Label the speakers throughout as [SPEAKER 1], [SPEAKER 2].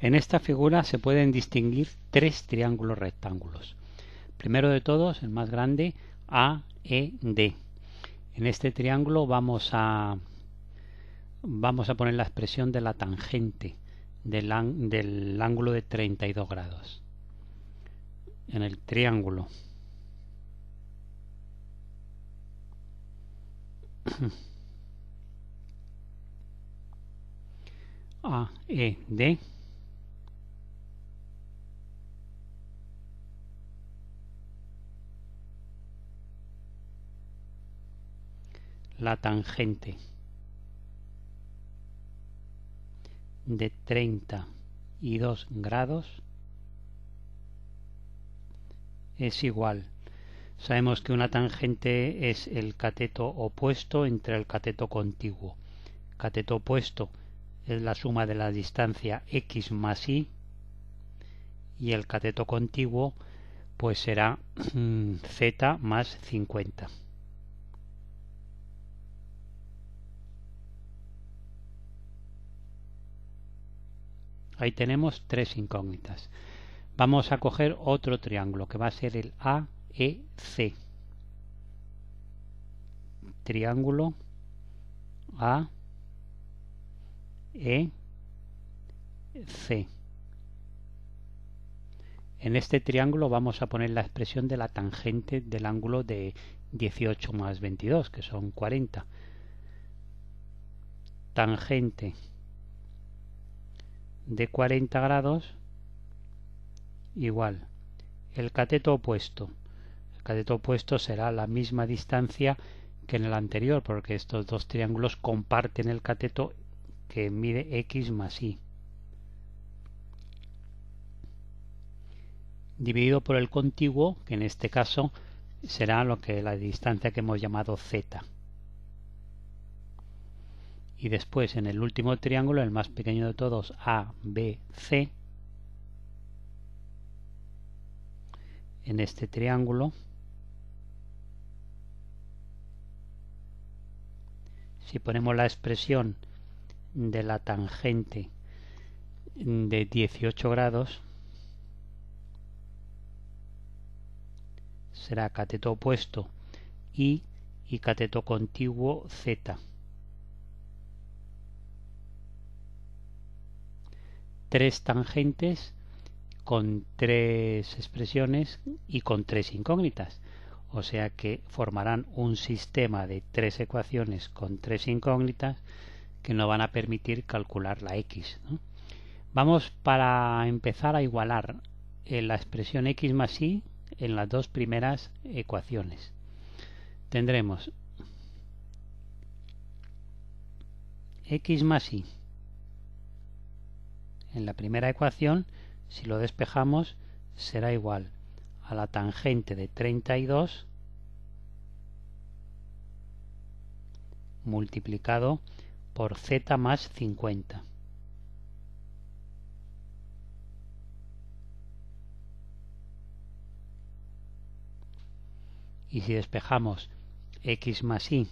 [SPEAKER 1] En esta figura se pueden distinguir tres triángulos rectángulos. Primero de todos, el más grande, AED. En este triángulo vamos a, vamos a poner la expresión de la tangente del, del ángulo de 32 grados. En el triángulo. AED la tangente de 32 grados es igual. Sabemos que una tangente es el cateto opuesto entre el cateto contiguo. Cateto opuesto es la suma de la distancia x más y y el cateto contiguo pues será z más 50. Ahí tenemos tres incógnitas. Vamos a coger otro triángulo que va a ser el AEC. Triángulo AEC. En este triángulo vamos a poner la expresión de la tangente del ángulo de 18 más 22, que son 40. Tangente de 40 grados igual el cateto opuesto. El cateto opuesto será la misma distancia que en el anterior, porque estos dos triángulos comparten el cateto que mide x más y. Dividido por el contiguo, que en este caso será lo que la distancia que hemos llamado z y después en el último triángulo, el más pequeño de todos, A, B, C, en este triángulo, si ponemos la expresión de la tangente de 18 grados, será cateto opuesto I y cateto contiguo Z. tres tangentes con tres expresiones y con tres incógnitas. O sea que formarán un sistema de tres ecuaciones con tres incógnitas que nos van a permitir calcular la x. Vamos para empezar a igualar eh, la expresión x más y en las dos primeras ecuaciones. Tendremos x más y en la primera ecuación, si lo despejamos, será igual a la tangente de 32 multiplicado por z más 50. Y si despejamos x más y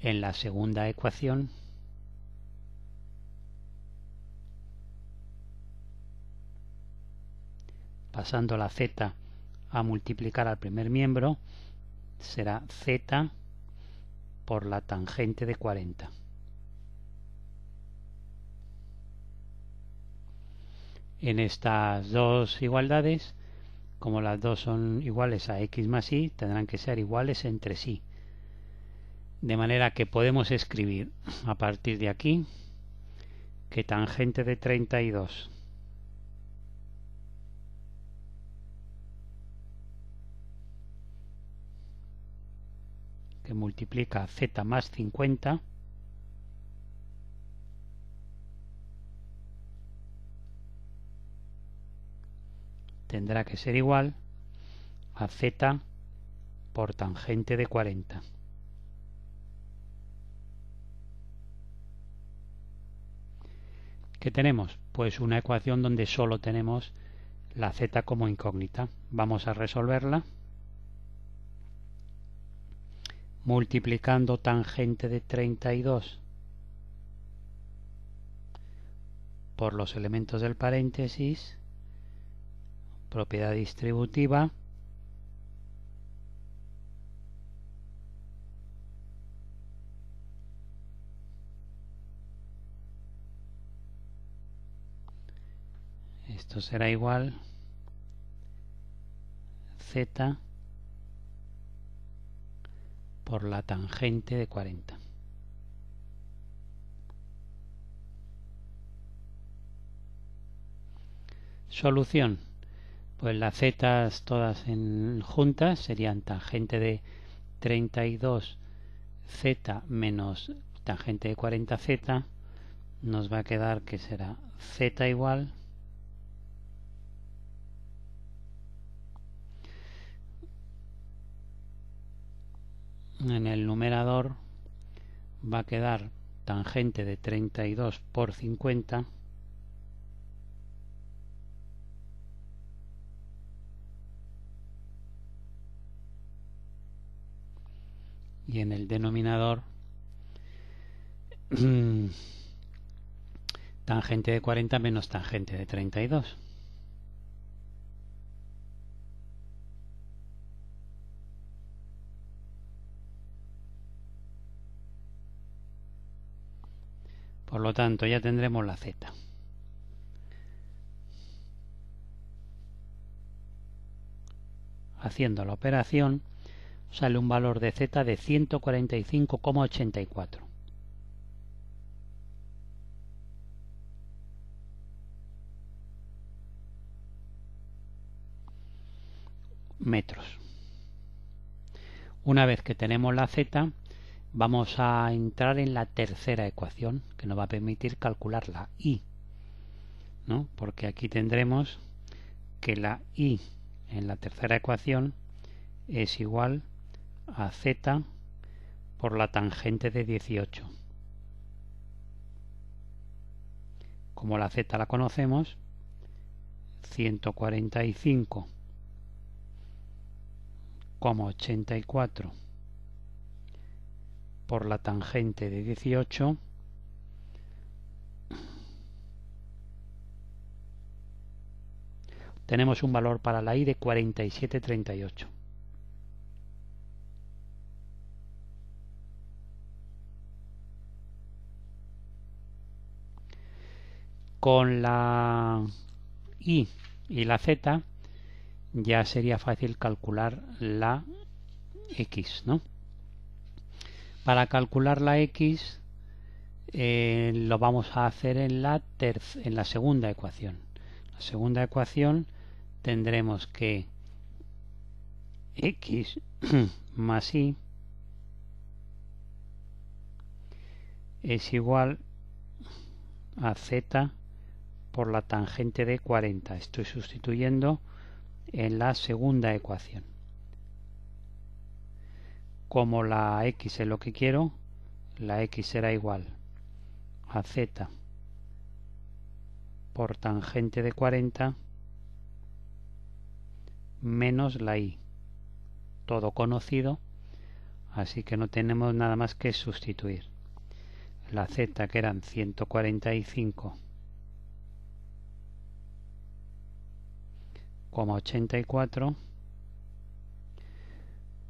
[SPEAKER 1] en la segunda ecuación, pasando la z a multiplicar al primer miembro, será z por la tangente de 40. En estas dos igualdades, como las dos son iguales a x más y, tendrán que ser iguales entre sí. De manera que podemos escribir a partir de aquí que tangente de 32 que multiplica z más 50 tendrá que ser igual a z por tangente de 40. ¿Qué tenemos? Pues una ecuación donde solo tenemos la z como incógnita. Vamos a resolverla multiplicando tangente de 32 por los elementos del paréntesis, propiedad distributiva, esto será igual z por la tangente de 40. Solución. Pues las zetas todas en juntas serían tangente de 32 z menos tangente de 40z nos va a quedar que será z igual en el numerador va a quedar tangente de 32 por 50 y en el denominador mm, tangente de 40 menos tangente de 32 Por lo tanto, ya tendremos la Z. Haciendo la operación, sale un valor de Z de 145,84. metros. Una vez que tenemos la Z, vamos a entrar en la tercera ecuación que nos va a permitir calcular la i ¿no? porque aquí tendremos que la i en la tercera ecuación es igual a z por la tangente de 18 como la z la conocemos 145,84 por la tangente de 18 tenemos un valor para la i de 47,38 con la i y la z ya sería fácil calcular la x, ¿no? Para calcular la x eh, lo vamos a hacer en la, en la segunda ecuación. La segunda ecuación tendremos que x más y es igual a z por la tangente de 40. Estoy sustituyendo en la segunda ecuación como la x es lo que quiero, la x será igual a z por tangente de 40 menos la y. Todo conocido, así que no tenemos nada más que sustituir. La z que eran 145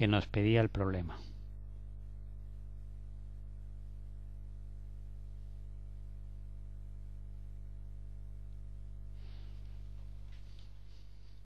[SPEAKER 1] que nos pedía el problema.